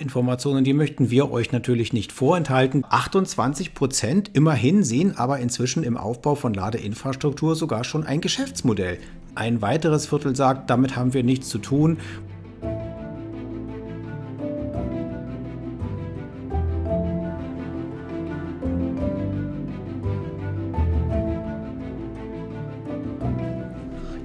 Informationen, die möchten wir euch natürlich nicht vorenthalten. 28 Prozent immerhin sehen aber inzwischen im Aufbau von Ladeinfrastruktur sogar schon ein Geschäftsmodell. Ein weiteres Viertel sagt, damit haben wir nichts zu tun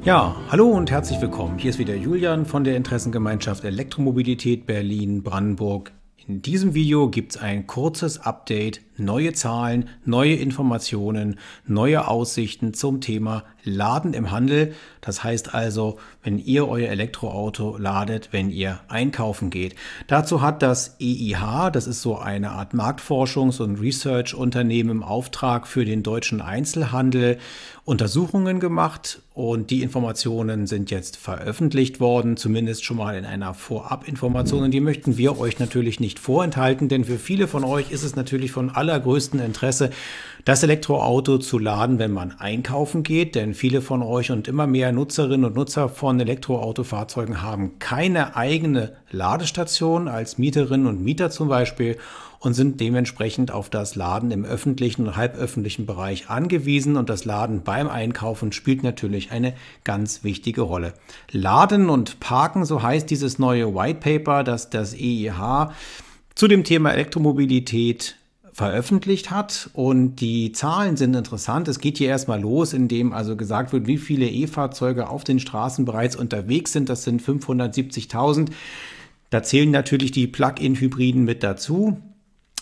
Ja, hallo und herzlich willkommen. Hier ist wieder Julian von der Interessengemeinschaft Elektromobilität Berlin-Brandenburg. In diesem Video gibt es ein kurzes Update neue Zahlen, neue Informationen, neue Aussichten zum Thema Laden im Handel. Das heißt also, wenn ihr euer Elektroauto ladet, wenn ihr einkaufen geht. Dazu hat das EIH, das ist so eine Art Marktforschungs- und Research-Unternehmen im Auftrag für den deutschen Einzelhandel, Untersuchungen gemacht und die Informationen sind jetzt veröffentlicht worden, zumindest schon mal in einer Vorabinformation. Und die möchten wir euch natürlich nicht vorenthalten, denn für viele von euch ist es natürlich von aller allergrößten Interesse, das Elektroauto zu laden, wenn man einkaufen geht, denn viele von euch und immer mehr Nutzerinnen und Nutzer von Elektroautofahrzeugen haben keine eigene Ladestation als Mieterinnen und Mieter zum Beispiel und sind dementsprechend auf das Laden im öffentlichen und halböffentlichen Bereich angewiesen und das Laden beim Einkaufen spielt natürlich eine ganz wichtige Rolle. Laden und Parken, so heißt dieses neue White Paper, das das EIH zu dem Thema Elektromobilität veröffentlicht hat. Und die Zahlen sind interessant. Es geht hier erstmal los, indem also gesagt wird, wie viele E-Fahrzeuge auf den Straßen bereits unterwegs sind. Das sind 570.000. Da zählen natürlich die Plug-in-Hybriden mit dazu.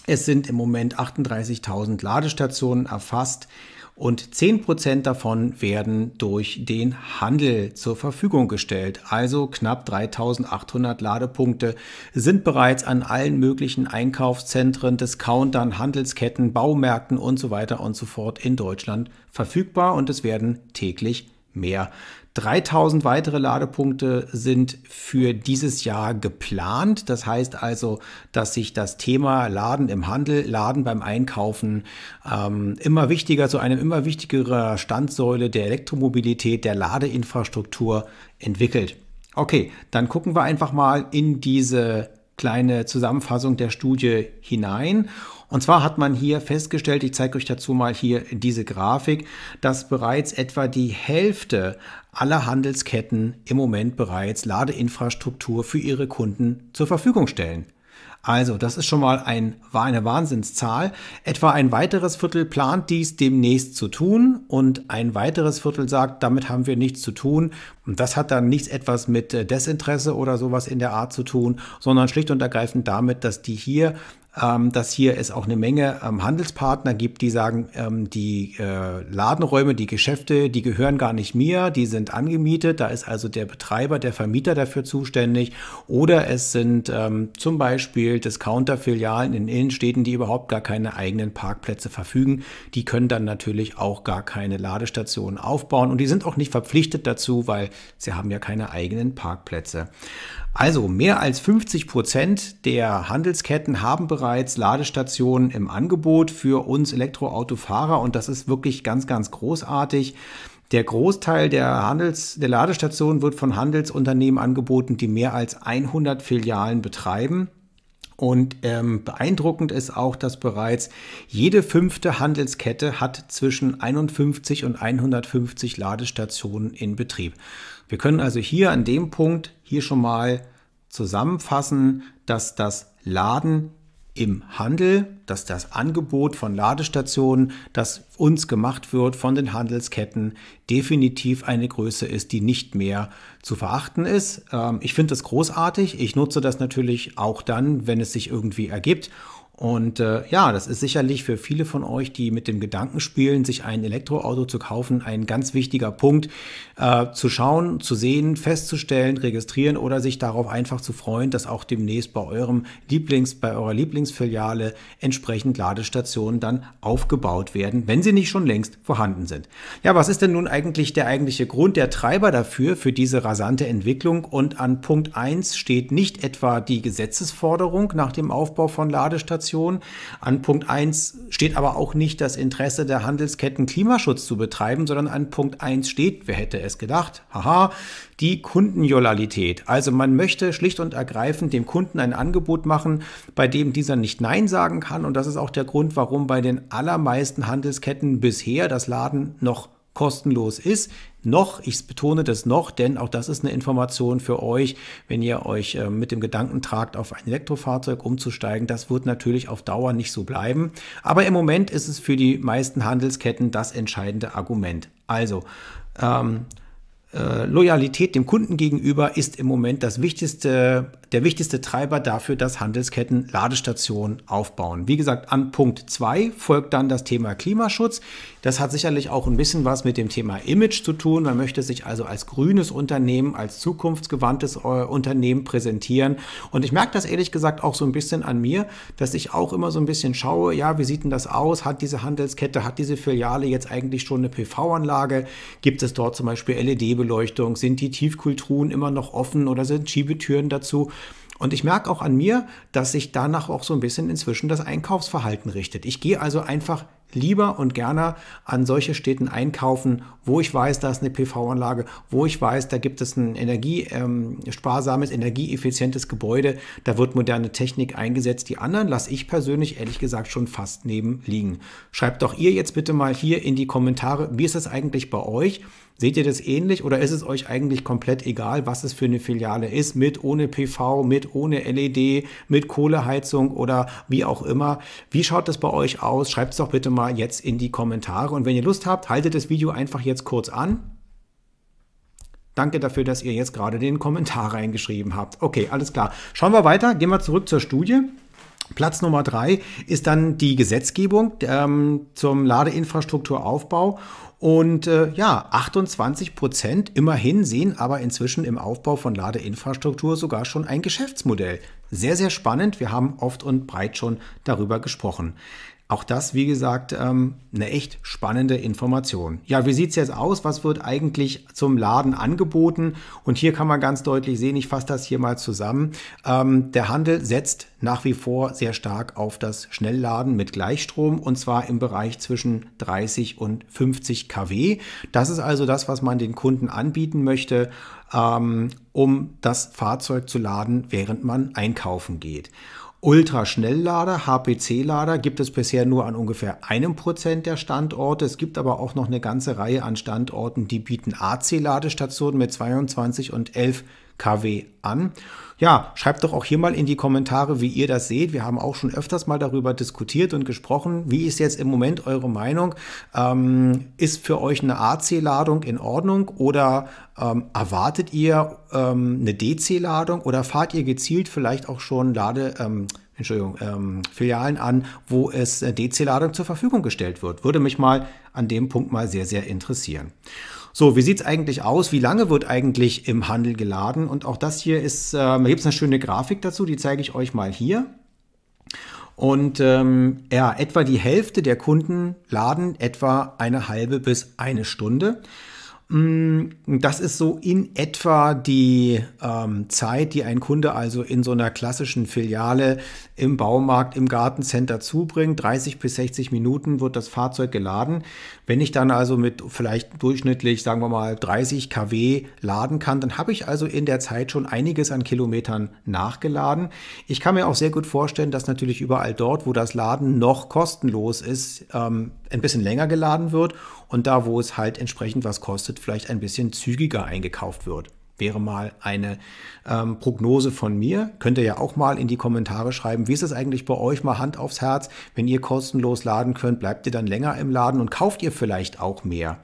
Es sind im Moment 38.000 Ladestationen erfasst und 10% davon werden durch den Handel zur Verfügung gestellt. Also knapp 3800 Ladepunkte sind bereits an allen möglichen Einkaufszentren, Discountern, Handelsketten, Baumärkten und so weiter und so fort in Deutschland verfügbar und es werden täglich mehr. 3000 weitere Ladepunkte sind für dieses Jahr geplant. Das heißt also, dass sich das Thema Laden im Handel, Laden beim Einkaufen ähm, immer wichtiger zu einem immer wichtigeren Standsäule der Elektromobilität, der Ladeinfrastruktur entwickelt. Okay, dann gucken wir einfach mal in diese kleine Zusammenfassung der Studie hinein und zwar hat man hier festgestellt, ich zeige euch dazu mal hier diese Grafik, dass bereits etwa die Hälfte aller Handelsketten im Moment bereits Ladeinfrastruktur für ihre Kunden zur Verfügung stellen. Also, das ist schon mal ein, eine Wahnsinnszahl. Etwa ein weiteres Viertel plant dies demnächst zu tun und ein weiteres Viertel sagt, damit haben wir nichts zu tun. Und das hat dann nichts etwas mit äh, Desinteresse oder sowas in der Art zu tun, sondern schlicht und ergreifend damit, dass die hier ähm, dass hier es auch eine Menge ähm, Handelspartner gibt, die sagen, ähm, die äh, Ladenräume, die Geschäfte, die gehören gar nicht mir, die sind angemietet, da ist also der Betreiber, der Vermieter dafür zuständig oder es sind ähm, zum Beispiel Discounter-Filialen in Innenstädten, die überhaupt gar keine eigenen Parkplätze verfügen, die können dann natürlich auch gar keine Ladestationen aufbauen und die sind auch nicht verpflichtet dazu, weil sie haben ja keine eigenen Parkplätze. Also mehr als 50 Prozent der Handelsketten haben bereits Ladestationen im Angebot für uns Elektroautofahrer und das ist wirklich ganz, ganz großartig. Der Großteil der, Handels-, der Ladestationen wird von Handelsunternehmen angeboten, die mehr als 100 Filialen betreiben. Und ähm, beeindruckend ist auch, dass bereits jede fünfte Handelskette hat zwischen 51 und 150 Ladestationen in Betrieb. Wir können also hier an dem Punkt hier schon mal zusammenfassen, dass das Laden im Handel, dass das Angebot von Ladestationen, das uns gemacht wird von den Handelsketten, definitiv eine Größe ist, die nicht mehr zu verachten ist. Ähm, ich finde das großartig. Ich nutze das natürlich auch dann, wenn es sich irgendwie ergibt und äh, ja, das ist sicherlich für viele von euch, die mit dem Gedanken spielen, sich ein Elektroauto zu kaufen, ein ganz wichtiger Punkt, äh, zu schauen, zu sehen, festzustellen, registrieren oder sich darauf einfach zu freuen, dass auch demnächst bei eurem Lieblings, bei eurer Lieblingsfiliale entsprechend Ladestationen dann aufgebaut werden, wenn sie nicht schon längst vorhanden sind. Ja, was ist denn nun eigentlich der eigentliche Grund, der Treiber dafür, für diese rasante Entwicklung? Und an Punkt eins steht nicht etwa die Gesetzesforderung nach dem Aufbau von Ladestationen, Klimaschutzorganisation. An Punkt 1 steht aber auch nicht das Interesse der Handelsketten Klimaschutz zu betreiben, sondern an Punkt 1 steht, wer hätte es gedacht, haha, die Kundenjoyalität. Also man möchte schlicht und ergreifend dem Kunden ein Angebot machen, bei dem dieser nicht Nein sagen kann. Und das ist auch der Grund, warum bei den allermeisten Handelsketten bisher das Laden noch kostenlos ist. Noch, ich betone das noch, denn auch das ist eine Information für euch, wenn ihr euch äh, mit dem Gedanken tragt, auf ein Elektrofahrzeug umzusteigen. Das wird natürlich auf Dauer nicht so bleiben. Aber im Moment ist es für die meisten Handelsketten das entscheidende Argument. Also, ähm, äh, Loyalität dem Kunden gegenüber ist im Moment das wichtigste der wichtigste Treiber dafür, dass Handelsketten Ladestationen aufbauen. Wie gesagt, an Punkt 2 folgt dann das Thema Klimaschutz. Das hat sicherlich auch ein bisschen was mit dem Thema Image zu tun. Man möchte sich also als grünes Unternehmen, als zukunftsgewandtes äh, Unternehmen präsentieren. Und ich merke das ehrlich gesagt auch so ein bisschen an mir, dass ich auch immer so ein bisschen schaue, ja, wie sieht denn das aus? Hat diese Handelskette, hat diese Filiale jetzt eigentlich schon eine PV-Anlage? Gibt es dort zum Beispiel LED-Beleuchtung? Sind die Tiefkultruhen immer noch offen oder sind Schiebetüren dazu? Und ich merke auch an mir, dass sich danach auch so ein bisschen inzwischen das Einkaufsverhalten richtet. Ich gehe also einfach lieber und gerne an solche Städten einkaufen, wo ich weiß, da ist eine PV-Anlage, wo ich weiß, da gibt es ein energiesparsames, ähm, energieeffizientes Gebäude, da wird moderne Technik eingesetzt. Die anderen lasse ich persönlich ehrlich gesagt schon fast neben liegen. Schreibt doch ihr jetzt bitte mal hier in die Kommentare, wie ist das eigentlich bei euch? Seht ihr das ähnlich oder ist es euch eigentlich komplett egal, was es für eine Filiale ist, mit, ohne PV, mit, ohne LED, mit Kohleheizung oder wie auch immer? Wie schaut das bei euch aus? Schreibt es doch bitte mal jetzt in die Kommentare. Und wenn ihr Lust habt, haltet das Video einfach jetzt kurz an. Danke dafür, dass ihr jetzt gerade den Kommentar reingeschrieben habt. Okay, alles klar. Schauen wir weiter. Gehen wir zurück zur Studie. Platz Nummer drei ist dann die Gesetzgebung ähm, zum Ladeinfrastrukturaufbau. Und äh, ja, 28 Prozent immerhin sehen aber inzwischen im Aufbau von Ladeinfrastruktur sogar schon ein Geschäftsmodell. Sehr, sehr spannend. Wir haben oft und breit schon darüber gesprochen. Auch das, wie gesagt, ähm, eine echt spannende Information. Ja, wie sieht es jetzt aus? Was wird eigentlich zum Laden angeboten? Und hier kann man ganz deutlich sehen, ich fasse das hier mal zusammen. Ähm, der Handel setzt nach wie vor sehr stark auf das Schnellladen mit Gleichstrom und zwar im Bereich zwischen 30 und 50 kW. Das ist also das, was man den Kunden anbieten möchte, ähm, um das Fahrzeug zu laden, während man einkaufen geht. Ultraschnelllader, HPC-Lader gibt es bisher nur an ungefähr einem Prozent der Standorte. Es gibt aber auch noch eine ganze Reihe an Standorten, die bieten AC-Ladestationen mit 22 und 11 kW an. Ja, schreibt doch auch hier mal in die Kommentare, wie ihr das seht. Wir haben auch schon öfters mal darüber diskutiert und gesprochen. Wie ist jetzt im Moment eure Meinung? Ähm, ist für euch eine AC-Ladung in Ordnung oder ähm, erwartet ihr ähm, eine DC-Ladung oder fahrt ihr gezielt vielleicht auch schon Lade, ähm, Entschuldigung, ähm, Filialen an, wo es äh, DC-Ladung zur Verfügung gestellt wird. Würde mich mal an dem Punkt mal sehr, sehr interessieren. So, wie sieht es eigentlich aus? Wie lange wird eigentlich im Handel geladen? Und auch das hier ist, äh, da gibt es eine schöne Grafik dazu, die zeige ich euch mal hier. Und ähm, ja, etwa die Hälfte der Kunden laden etwa eine halbe bis eine Stunde. Mm, das ist so in etwa die ähm, Zeit, die ein Kunde also in so einer klassischen Filiale im Baumarkt, im Gartencenter zubringt. 30 bis 60 Minuten wird das Fahrzeug geladen. Wenn ich dann also mit vielleicht durchschnittlich, sagen wir mal, 30 kW laden kann, dann habe ich also in der Zeit schon einiges an Kilometern nachgeladen. Ich kann mir auch sehr gut vorstellen, dass natürlich überall dort, wo das Laden noch kostenlos ist, ähm, ein bisschen länger geladen wird und da, wo es halt entsprechend was kostet, Brexit vielleicht ein bisschen zügiger eingekauft wird. Wäre mal eine ähm, Prognose von mir. Könnt ihr ja auch mal in die Kommentare schreiben, wie ist es eigentlich bei euch? Mal Hand aufs Herz. Wenn ihr kostenlos laden könnt, bleibt ihr dann länger im Laden und kauft ihr vielleicht auch mehr.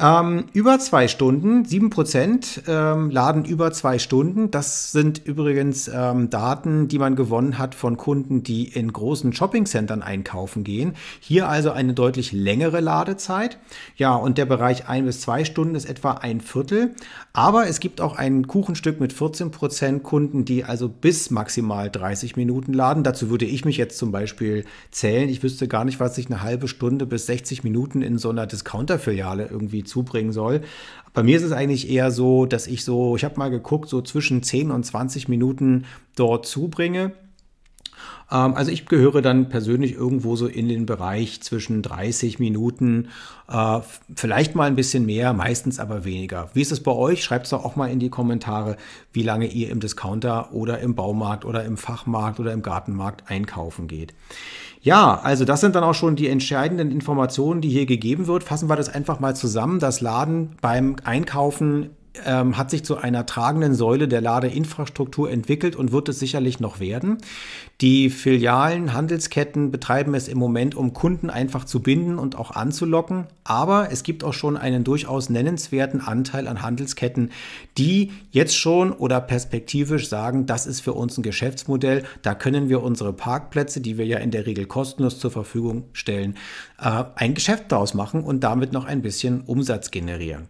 Ähm, über zwei Stunden, 7% ähm, laden über zwei Stunden. Das sind übrigens ähm, Daten, die man gewonnen hat von Kunden, die in großen Shoppingcentern einkaufen gehen. Hier also eine deutlich längere Ladezeit. Ja, und der Bereich ein bis zwei Stunden ist etwa ein Viertel. Aber es gibt auch ein Kuchenstück mit 14% Prozent Kunden, die also bis maximal 30 Minuten laden. Dazu würde ich mich jetzt zum Beispiel zählen. Ich wüsste gar nicht, was ich eine halbe Stunde bis 60 Minuten in so einer Discounter-Filiale irgendwie irgendwie zubringen soll. Bei mir ist es eigentlich eher so, dass ich so, ich habe mal geguckt, so zwischen 10 und 20 Minuten dort zubringe. Ähm, also ich gehöre dann persönlich irgendwo so in den Bereich zwischen 30 Minuten, äh, vielleicht mal ein bisschen mehr, meistens aber weniger. Wie ist es bei euch? Schreibt es doch auch mal in die Kommentare, wie lange ihr im Discounter oder im Baumarkt oder im Fachmarkt oder im Gartenmarkt einkaufen geht. Ja, also das sind dann auch schon die entscheidenden Informationen, die hier gegeben wird. Fassen wir das einfach mal zusammen. Das Laden beim Einkaufen ähm, hat sich zu einer tragenden Säule der Ladeinfrastruktur entwickelt und wird es sicherlich noch werden. Die Filialen, Handelsketten betreiben es im Moment, um Kunden einfach zu binden und auch anzulocken. Aber es gibt auch schon einen durchaus nennenswerten Anteil an Handelsketten, die jetzt schon oder perspektivisch sagen, das ist für uns ein Geschäftsmodell. Da können wir unsere Parkplätze, die wir ja in der Regel kostenlos zur Verfügung stellen, äh, ein Geschäft daraus machen und damit noch ein bisschen Umsatz generieren.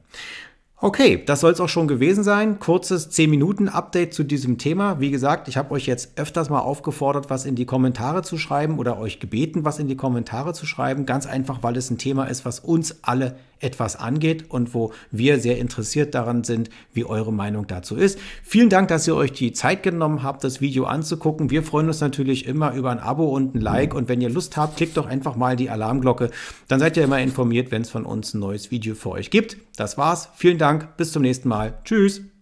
Okay, das soll es auch schon gewesen sein. Kurzes 10-Minuten-Update zu diesem Thema. Wie gesagt, ich habe euch jetzt öfters mal aufgefordert, was in die Kommentare zu schreiben oder euch gebeten, was in die Kommentare zu schreiben. Ganz einfach, weil es ein Thema ist, was uns alle etwas angeht und wo wir sehr interessiert daran sind, wie eure Meinung dazu ist. Vielen Dank, dass ihr euch die Zeit genommen habt, das Video anzugucken. Wir freuen uns natürlich immer über ein Abo und ein Like und wenn ihr Lust habt, klickt doch einfach mal die Alarmglocke. Dann seid ihr immer informiert, wenn es von uns ein neues Video für euch gibt. Das war's. Vielen Dank. Bis zum nächsten Mal. Tschüss.